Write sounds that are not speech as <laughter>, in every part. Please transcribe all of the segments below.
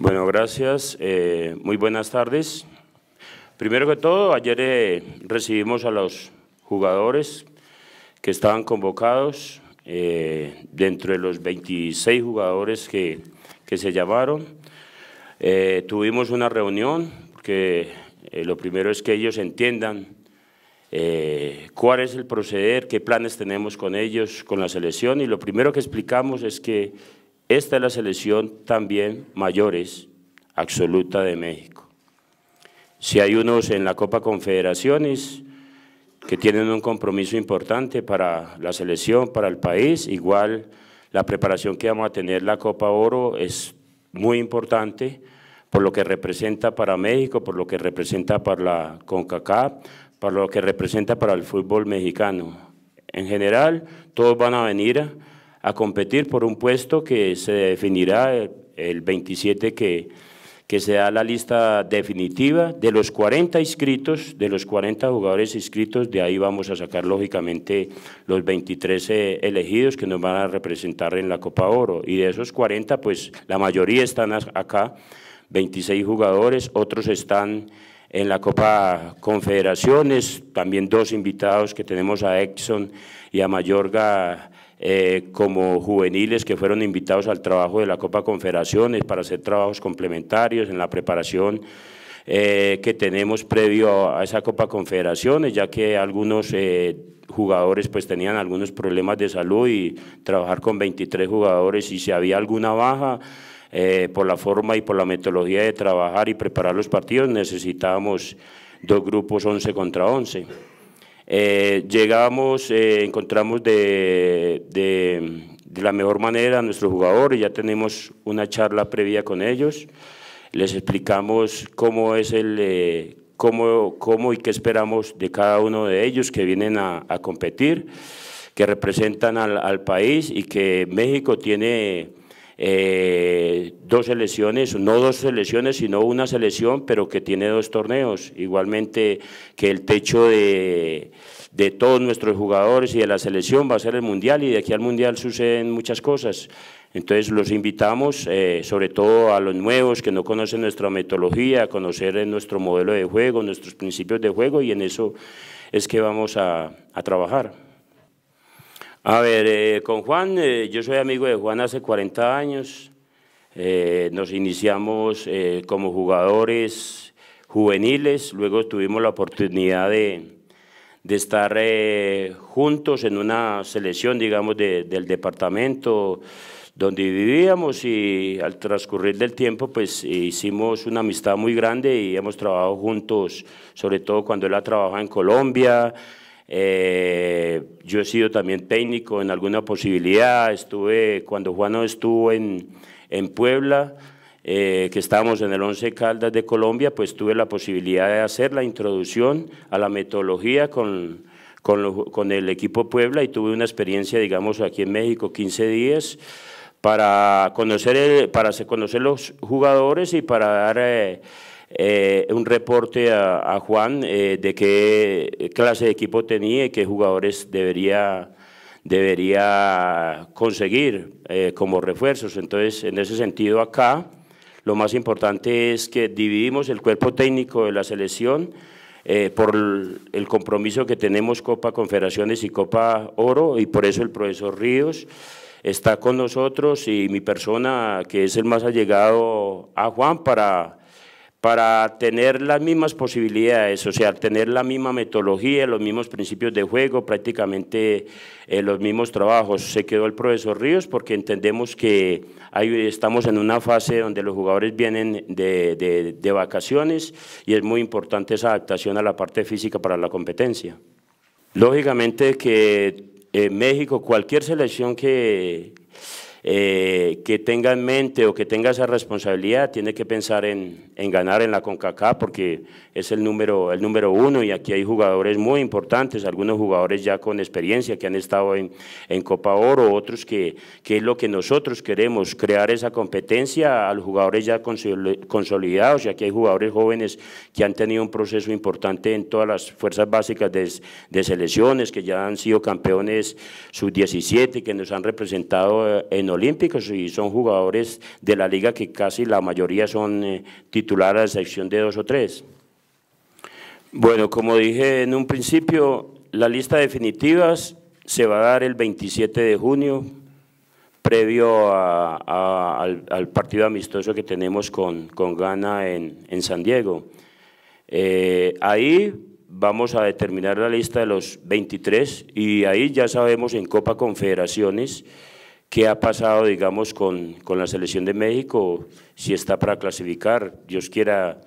Bueno, gracias. Eh, muy buenas tardes. Primero que todo, ayer eh, recibimos a los jugadores que estaban convocados, eh, dentro de los 26 jugadores que, que se llamaron. tuvimos una reunión, porque lo primero es que ellos entiendan cuál es el proceder, qué planes tenemos con ellos, con la selección. Y lo primero que explicamos es que esta es la selección también mayores absoluta de México. Si hay unos en la Copa Confederaciones que tienen un compromiso importante para la selección, para el país, igual la preparación que vamos a tener la Copa Oro es muy importante por lo que representa para México, por lo que representa para la CONCACAF, por lo que representa para el fútbol mexicano. En general, todos van a venir a competir por un puesto que se definirá el, 27 que, que se da la lista definitiva de los 40 inscritos, de los 40 jugadores inscritos, de ahí vamos a sacar lógicamente los 23 eh, elegidos que nos van a representar en la Copa Oro. Y de esos 40, pues la mayoría están acá, 26 jugadores, otros están en la Copa Confederaciones, también dos invitados que tenemos a Exxon y a Mayorga eh, como juveniles que fueron invitados al trabajo de la Copa Confederaciones para hacer trabajos complementarios en la preparación eh, que tenemos previo a esa Copa Confederaciones, ya que algunos eh, jugadores pues tenían algunos problemas de salud y trabajar con 23 jugadores y si había alguna baja, por la forma y por la metodología de trabajar y preparar los partidos necesitábamos dos grupos 11 contra 11. Eh, llegamos, eh, encontramos de, de, la mejor manera a nuestros jugadores, ya tenemos una charla previa con ellos, les explicamos cómo es el... Eh, cómo, cómo, y qué esperamos de cada uno de ellos que vienen a, competir, que representan al, al, país y que México tiene eh, dos selecciones, no dos selecciones, sino una selección, pero que tiene dos torneos. Igualmente que el techo de, todos nuestros jugadores y de la selección va a ser el Mundial y de aquí al Mundial suceden muchas cosas. Entonces los invitamos, eh, sobre todo a los nuevos que no conocen nuestra metodología, a conocer eh, nuestro modelo de juego, nuestros principios de juego y en eso es que vamos a trabajar. A ver, eh, con Juan, eh, yo soy amigo de Juan hace 40 años. Eh, nos iniciamos como jugadores juveniles, luego tuvimos la oportunidad de, estar juntos en una selección, digamos, del departamento donde vivíamos y al transcurrir del tiempo pues hicimos una amistad muy grande y hemos trabajado juntos, sobre todo cuando él ha trabajado en Colombia, eh, yo he sido también técnico en alguna posibilidad, estuve cuando no estuvo en, en Puebla, eh, que estábamos en el 11 Caldas de Colombia, pues tuve la posibilidad de hacer la introducción a la metodología con, con, el equipo Puebla y tuve una experiencia, digamos, aquí en México, 15 días, para conocer, para conocer los jugadores y para dar... Eh, eh, un reporte a, Juan eh, de qué clase de equipo tenía y qué jugadores debería, debería conseguir eh, como refuerzos. Entonces, en ese sentido, acá lo más importante es que dividimos el cuerpo técnico de la selección por el compromiso que tenemos Copa Confederaciones y Copa Oro y por eso el profesor Ríos está con nosotros y mi persona que es el más allegado a Juan para para tener las mismas posibilidades, o sea, tener la misma metodología, los mismos principios de juego, prácticamente eh, los mismos trabajos. Se quedó el profesor Ríos porque entendemos que estamos en una fase donde los jugadores vienen de, de vacaciones y es muy importante esa adaptación a la parte física para la competencia. Lógicamente que en eh, México, cualquier selección que eh, que tenga en mente o que tenga esa responsabilidad tiene que pensar en, en, ganar en la CONCACAF porque es el número, el número uno y aquí hay jugadores muy importantes, algunos jugadores ya con experiencia que han estado en, Copa Oro, otros que, que, es lo que nosotros queremos, crear esa competencia a los jugadores ya consolidados y aquí hay jugadores jóvenes que han tenido un proceso importante en todas las fuerzas básicas de, de selecciones, que ya han sido campeones sub-17, que nos han representado eh, en Olímpicos y son jugadores de la liga que casi la mayoría son eh, titulares de sección de dos o tres. Bueno, como dije en un principio, la lista definitiva se va a dar el 27 de junio, previo al, partido amistoso que tenemos con, con Ghana en, San Diego. Eh, ahí vamos a determinar la lista de los 23 y ahí ya sabemos en Copa Confederaciones qué ha pasado, digamos, con, con, la selección de México, si está para clasificar, Dios quiera,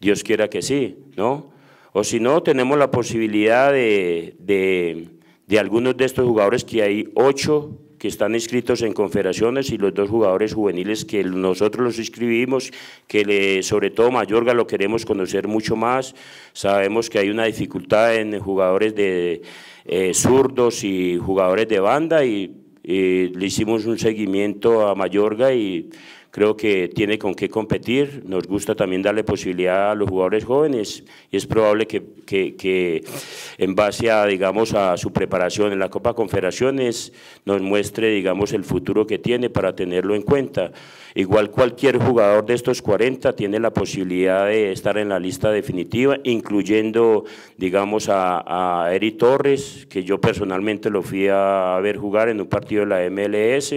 Dios quiera que sí, ¿no? O si no, tenemos la posibilidad de, de, de algunos de estos jugadores, que hay ocho que están inscritos en confederaciones y los dos jugadores juveniles que nosotros los inscribimos, que le, sobre todo Mayorga lo queremos conocer mucho más. Sabemos que hay una dificultad en jugadores de eh, zurdos y jugadores de banda y y le hicimos un seguimiento a Mayorga y creo que tiene con qué competir. Nos gusta también darle posibilidad a los jugadores jóvenes y es probable que, que, en base a, digamos, a su preparación en la Copa Confederaciones nos muestre, digamos, el futuro que tiene para tenerlo en cuenta. Igual cualquier jugador de estos 40 tiene la posibilidad de estar en la lista definitiva, incluyendo, digamos, a, a Eric Torres, que yo personalmente lo fui a ver jugar en un partido de la MLS.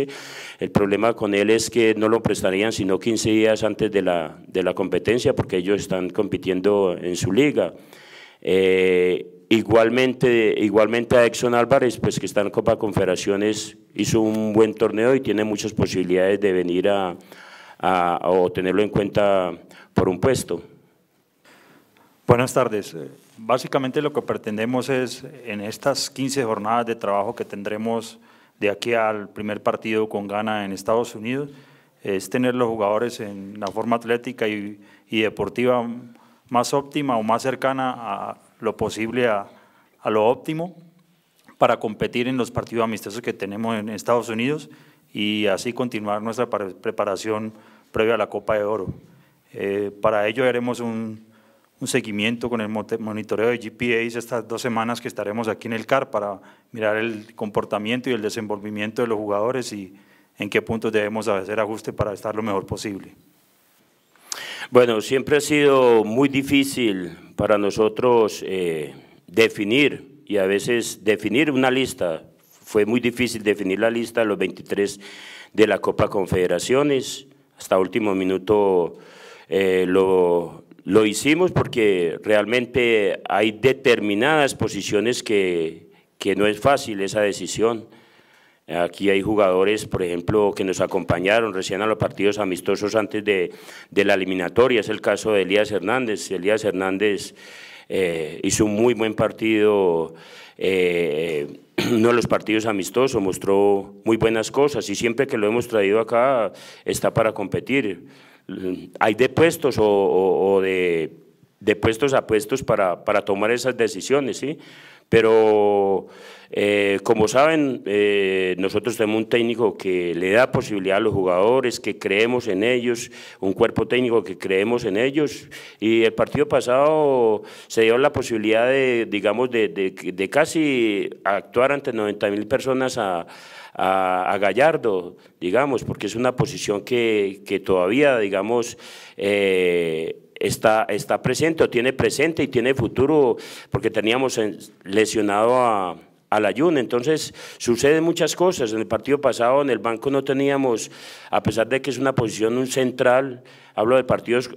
El problema con él es que no lo prestaron sino 15 días antes de la, de la competencia porque ellos están compitiendo en su liga. Eh, igualmente, igualmente a Exxon Álvarez, pues que está en Copa Confederaciones, hizo un buen torneo y tiene muchas posibilidades de venir a, a, o tenerlo en cuenta por un puesto. Buenas tardes. Eh, básicamente lo que pretendemos es, en estas 15 jornadas de trabajo que tendremos de aquí al primer partido con Ghana en Estados Unidos, es tener los jugadores en la forma atlética y, y deportiva más óptima o más cercana a lo posible a, a, lo óptimo para competir en los partidos amistosos que tenemos en Estados Unidos y así continuar nuestra preparación previa a la Copa de Oro. Eh, para ello haremos un, un seguimiento con el monitoreo de GPAs estas dos semanas que estaremos aquí en el CAR para mirar el comportamiento y el desenvolvimiento de los jugadores y, en qué puntos debemos hacer ajuste para estar lo mejor posible. Bueno, siempre ha sido muy difícil para nosotros eh, definir y a veces definir una lista. Fue muy difícil definir la lista de los 23 de la Copa Confederaciones. Hasta último minuto eh, lo, lo hicimos porque realmente hay determinadas posiciones que, que no es fácil esa decisión. Aquí hay jugadores, por ejemplo, que nos acompañaron recién a los partidos amistosos antes de, la eliminatoria. Es el caso de Elías Hernández. Elías Hernández eh, hizo un muy buen partido, eh, <clears throat> uno de los partidos amistosos, mostró muy buenas cosas y siempre que lo hemos traído acá está para competir. Hay de puestos o, de, puestos a puestos para, para tomar esas decisiones, ¿sí? Pero eh, como saben, eh, nosotros tenemos un técnico que le da posibilidad a los jugadores, que creemos en ellos, un cuerpo técnico que creemos en ellos. Y el partido pasado se dio la posibilidad de, digamos, de, casi actuar ante 90 mil personas a, Gallardo, digamos, porque es una posición que, todavía, digamos, eh, está, está presente o tiene presente y tiene futuro, porque teníamos lesionado a, al Entonces, suceden muchas cosas. En el partido pasado, en el banco no teníamos, a pesar de que es una posición un central, hablo de partidos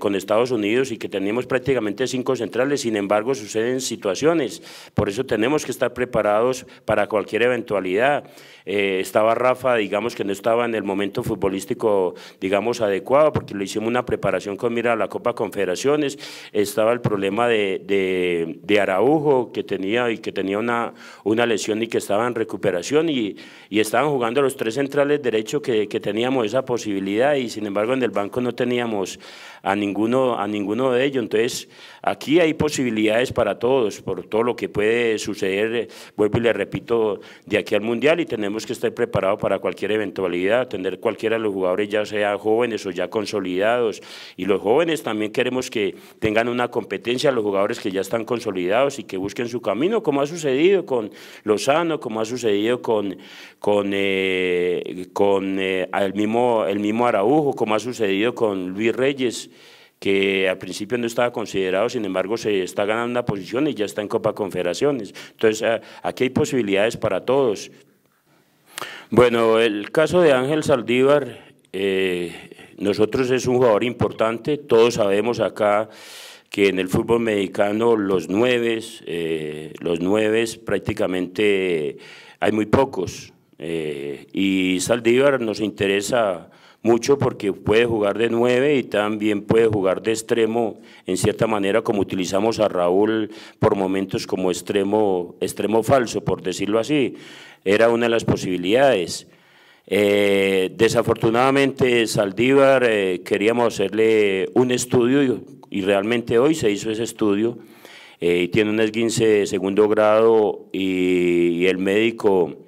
con Estados Unidos y que teníamos prácticamente cinco centrales, sin embargo, suceden situaciones. Por eso tenemos que estar preparados para cualquier eventualidad. Eh, estaba Rafa, digamos que no estaba en el momento futbolístico, digamos, adecuado, porque le hicimos una preparación con mira a la Copa Confederaciones. Estaba el problema de, Araujo, que tenía que tenía una, una lesión y que estaba en recuperación y, estaban jugando los tres centrales derecho que, teníamos esa posibilidad y sin embargo en el banco no teníamos a ninguno, a ninguno de ellos. Entonces aquí hay posibilidades para todos por todo lo que puede suceder, vuelvo y le repito, de aquí al Mundial y tenemos que estar preparados para cualquier eventualidad, tener cualquiera de los jugadores ya sea jóvenes o ya consolidados y los jóvenes también queremos que tengan una competencia los jugadores que ya están consolidados y que busquen su camino como ha sucedido con Lozano, como ha sucedido con, con, eh, con eh, el, mismo, el mismo Araujo, como ha sucedido con Luis Reyes que al principio no estaba considerado, sin embargo se está ganando una posición y ya está en Copa Confederaciones. Entonces, aquí hay posibilidades para todos. Bueno, el caso de Ángel Saldívar, eh, nosotros es un jugador importante, todos sabemos acá que en el fútbol mexicano los nueve eh, los nueve prácticamente hay muy pocos. Eh, y Saldívar nos interesa mucho porque puede jugar de nueve y también puede jugar de extremo, en cierta manera, como utilizamos a Raúl por momentos como extremo, extremo falso, por decirlo así. Era una de las posibilidades. Eh, desafortunadamente, Saldívar, queríamos hacerle un estudio y realmente hoy se hizo ese estudio. Eh, tiene un esguince de segundo grado y, el médico...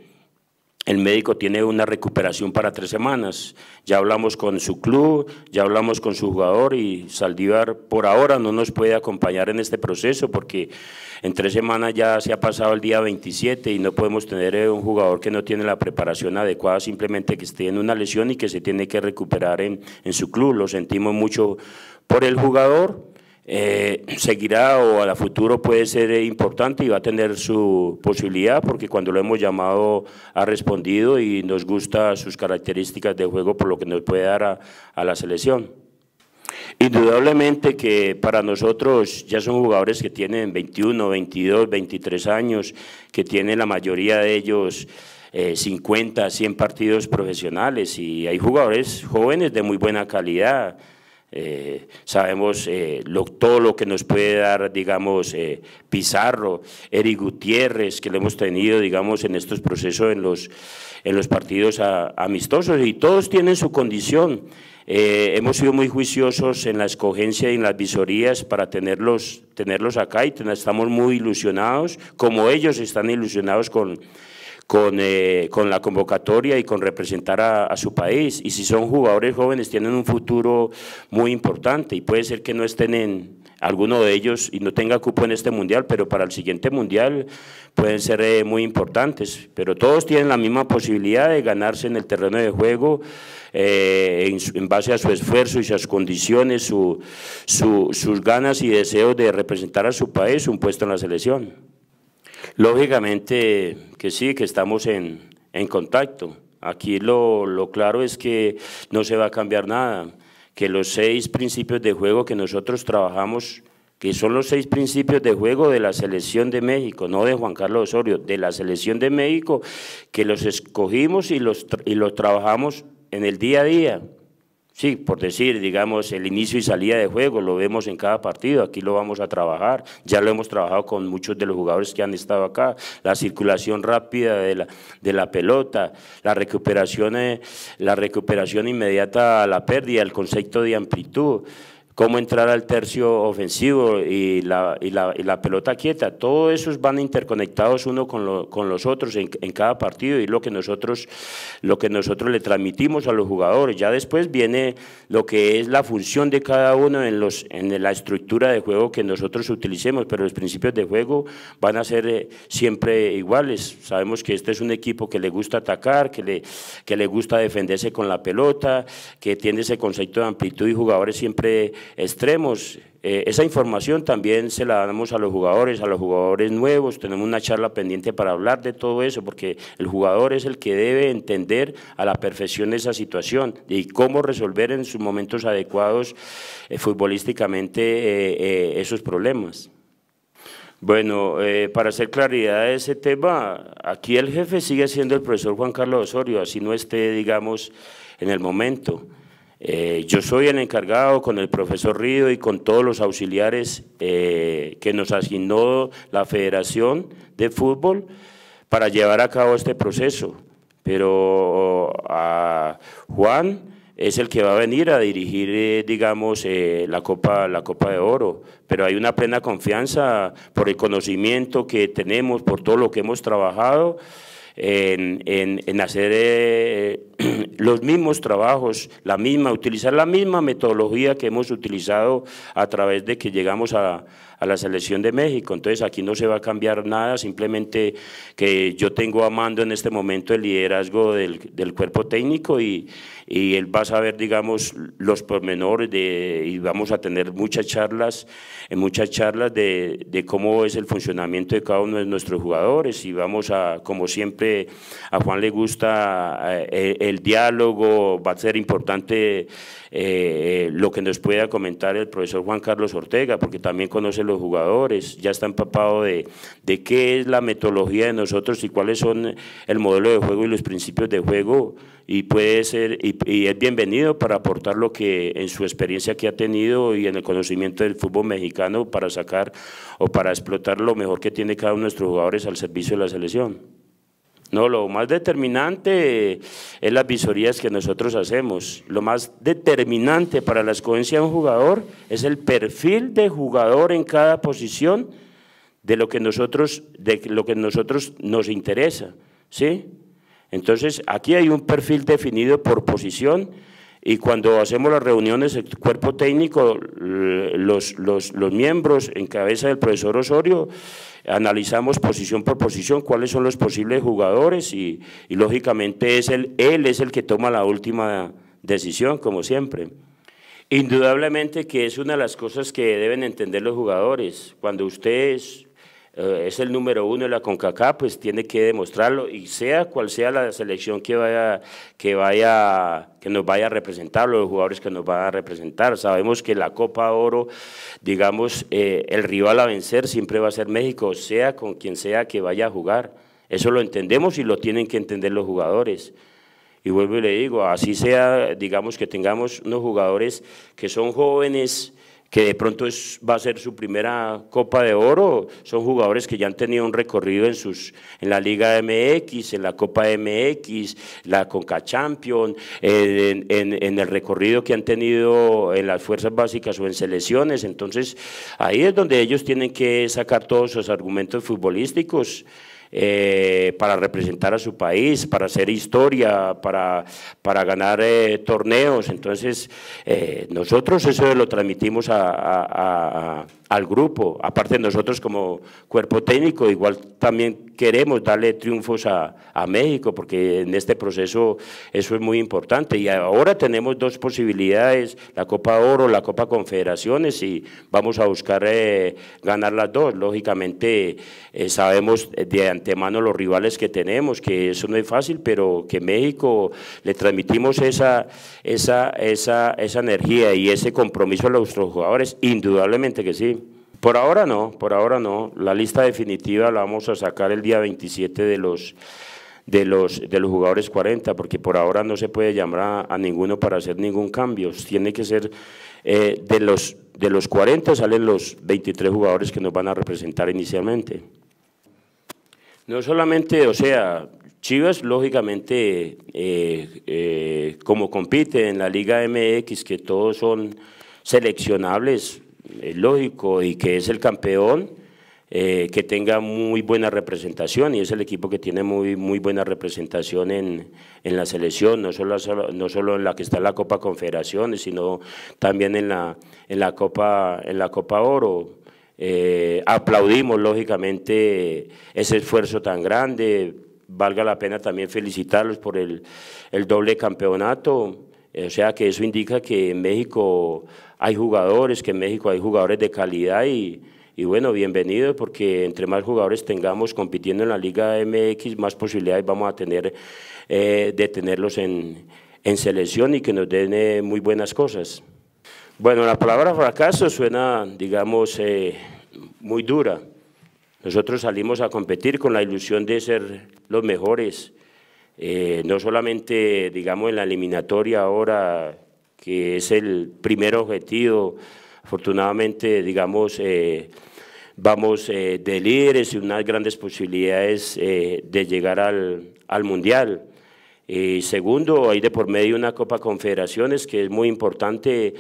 El médico tiene una recuperación para tres semanas. Ya hablamos con su club, ya hablamos con su jugador y Saldívar por ahora no nos puede acompañar en este proceso porque en tres semanas ya se ha pasado el día 27 y no podemos tener eh, un jugador que no tiene la preparación adecuada, simplemente que esté en una lesión y que se tiene que recuperar en, en su club. Lo sentimos mucho por el jugador, eh, seguirá o a la futuro puede ser importante y va a tener su posibilidad porque cuando lo hemos llamado ha respondido y nos gusta sus características de juego por lo que nos puede dar a, la selección. Indudablemente que para nosotros ya son jugadores que tienen 21, 22, 23 años, que tienen la mayoría de ellos 50, eh, 100 partidos profesionales y hay jugadores jóvenes de muy buena calidad, eh, sabemos eh, lo, todo lo que nos puede dar, digamos, eh, Pizarro, Eric Gutiérrez, que lo hemos tenido, digamos, en estos procesos en los, en los partidos amistosos, y todos tienen su condición. hemos sido muy juiciosos en la escogencia y en las visorías para tenerlos, tenerlos acá y estamos muy ilusionados, como ellos están ilusionados con eh, con, la convocatoria y con representar a, su país. Y si son jugadores jóvenes, tienen un futuro muy importante y puede ser que no estén en alguno de ellos y no tenga cupo en este mundial, pero para el siguiente mundial pueden ser eh, muy importantes. Pero todos tienen la misma posibilidad de ganarse en el terreno de juego eh, en, base a su esfuerzo y sus condiciones, su, sus ganas y deseos de representar a su país un puesto en la selección. Lógicamente que sí, que estamos en, en contacto. Aquí lo, claro es que no se va a cambiar nada, que los seis principios de juego que nosotros trabajamos, que son los seis principios de juego de la selección de México, no de Juan Carlos Osorio, de la selección de México, que los escogimos y los, y los trabajamos en el día a día. Sí, por decir, digamos, el inicio y salida de juego lo vemos en cada partido, aquí lo vamos a trabajar, ya lo hemos trabajado con muchos de los jugadores que han estado acá, la circulación rápida de la, de la pelota, la recuperación, eh, la recuperación inmediata a la pérdida, el concepto de amplitud cómo entrar al tercio ofensivo y la, pelota quieta. Todos esos van interconectados uno con, los otros en, cada partido y lo que, nosotros, lo que nosotros le transmitimos a los jugadores. Ya después viene lo que es la función de cada uno en, la estructura de juego que nosotros utilicemos, pero los principios de juego van a ser eh, siempre iguales. Sabemos que este es un equipo que le gusta atacar, que le, que le gusta defenderse con la pelota, que tiene ese concepto de amplitud y jugadores siempre extremos. Eh, esa información también se la damos a los jugadores, a los jugadores nuevos, tenemos una charla pendiente para hablar de todo eso, porque el jugador es el que debe entender a la perfección esa situación y cómo resolver en sus momentos adecuados eh, futbolísticamente eh, esos problemas. Bueno, para hacer claridad de ese tema, aquí el jefe sigue siendo el profesor Juan Carlos Osorio, así no esté, digamos, en el momento. Eh, yo soy el encargado con el profesor Río y con todos los auxiliares eh, que nos asignó la Federación de Fútbol para llevar a cabo este proceso. Pero oh, a Juan es el que va a venir a dirigir, eh, digamos, la, Copa, la Copa de Oro. Pero hay una plena confianza por el conocimiento que tenemos, por todo lo que hemos trabajado en, hacer eh, <clears throat> los mismos trabajos, la misma, utilizar la misma metodología que hemos utilizado a través de que llegamos a, a la selección de México. Entonces aquí no se va a cambiar nada, simplemente que yo tengo a mando en este momento el liderazgo del, cuerpo técnico y, él va a saber, digamos, los pormenores de, y vamos a tener muchas charlas, eh, muchas charlas de, cómo es el funcionamiento de cada uno de nuestros jugadores y vamos a, como siempre, a Juan le gusta eh, eh, el, diálogo, va a ser importante lo que nos pueda comentar el profesor Juan Carlos Ortega, porque también conoce los jugadores, ya está empapado de, qué es la metodología de nosotros y cuáles son el modelo de juego y los principios de juego y puede ser y, es bienvenido para aportar lo que en su experiencia que ha tenido y en el conocimiento del fútbol mexicano para sacar o para explotar lo mejor que tiene cada uno de nuestros jugadores al servicio de la selección. No, lo más determinante eh, es las visorías que nosotros hacemos. Lo más determinante para la escogencia de un jugador es el perfil de jugador en cada posición de lo que nosotros, lo que nosotros nos interesa. ¿sí? Entonces, aquí hay un perfil definido por posición y cuando hacemos las reuniones, el cuerpo técnico, los, miembros en cabeza del profesor Osorio, analizamos posición por posición cuáles son los posibles jugadores y, lógicamente es el, él es el que toma la última decisión, como siempre. Indudablemente que es una de las cosas que deben entender los jugadores. Cuando ustedes eh, es el número uno de la CONCACAF, pues tiene que demostrarlo y sea cual sea la selección que vaya, que vaya, que nos vaya a representar, los jugadores que nos van a representar. Sabemos que la Copa Oro, digamos, eh, el rival a vencer siempre va a ser México, sea con quien sea que vaya a jugar. Eso lo entendemos y lo tienen que entender los jugadores. Y vuelvo y le digo, así sea, digamos que tengamos unos jugadores que son jóvenes, que de pronto es, va a ser su primera Copa de Oro, son jugadores que ya han tenido un recorrido en, sus, en la Liga MX, en la Copa MX, la Conca en el recorrido que han tenido en las fuerzas básicas o en selecciones, entonces ahí es donde ellos tienen que sacar todos sus argumentos futbolísticos eh, para representar a su país, para hacer historia, para, para ganar eh, torneos. Entonces, eh, nosotros eso lo transmitimos al grupo. Aparte, nosotros como cuerpo técnico, igual también queremos darle triunfos a, México, porque en este proceso eso es muy importante. Y ahora tenemos dos posibilidades, la Copa Oro, la Copa Confederaciones, y vamos a buscar ganar las dos. Lógicamente, sabemos de antemano los rivales que tenemos, que eso no es fácil, pero que México le transmitimos esa, esa, esa, esa energía y ese compromiso a nuestros jugadores, indudablemente que sí. Por ahora no, por ahora no. La lista definitiva la vamos a sacar el día 27 de los de los, de los jugadores 40, porque por ahora no se puede llamar a, ninguno para hacer ningún cambio. Tiene que ser eh, de, los, de los 40 salen los 23 jugadores que nos van a representar inicialmente. No solamente, o sea, Chivas, lógicamente, eh, eh, como compite en la Liga MX, que todos son seleccionables, es lógico, y que es el campeón, eh, que tenga muy buena representación, y es el equipo que tiene muy, muy buena representación en, la selección, no solo, no solo en la que está la Copa Confederaciones, sino también en la, en la, Copa, en la Copa Oro. Eh, aplaudimos, lógicamente, ese esfuerzo tan grande. Valga la pena también felicitarlos por el, doble campeonato. Eh, o sea que eso indica que en México hay jugadores, que en México hay jugadores de calidad y, bueno, bienvenidos porque entre más jugadores tengamos compitiendo en la Liga MX, más posibilidades vamos a tener eh, de tenerlos en, selección y que nos den muy buenas cosas. Bueno, la palabra fracaso suena, digamos, eh, muy dura. Nosotros salimos a competir con la ilusión de ser los mejores, eh, no solamente, digamos, en la eliminatoria ahora, que es el primer objetivo. Afortunadamente, digamos, eh, vamos de líderes y unas grandes posibilidades de llegar al, al Mundial. segundo, hay de por medio una Copa Confederaciones que es muy importante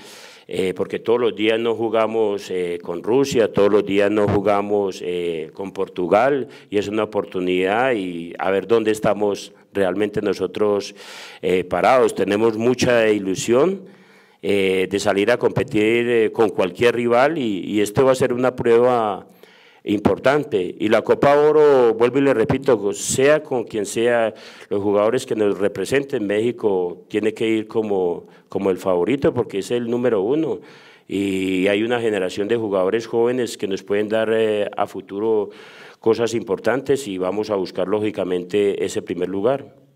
eh, porque todos los días no jugamos eh, con Rusia, todos los días no jugamos eh, con Portugal y es una oportunidad y a ver dónde estamos realmente nosotros parados. Tenemos mucha ilusión. de salir a competir con cualquier rival y, y esto va a ser una prueba importante. Y la Copa Oro, vuelvo y le repito, sea con quien sea, los jugadores que nos representen, México tiene que ir como, como el favorito porque es el número uno. Y hay una generación de jugadores jóvenes que nos pueden dar eh, a futuro cosas importantes y vamos a buscar lógicamente ese primer lugar.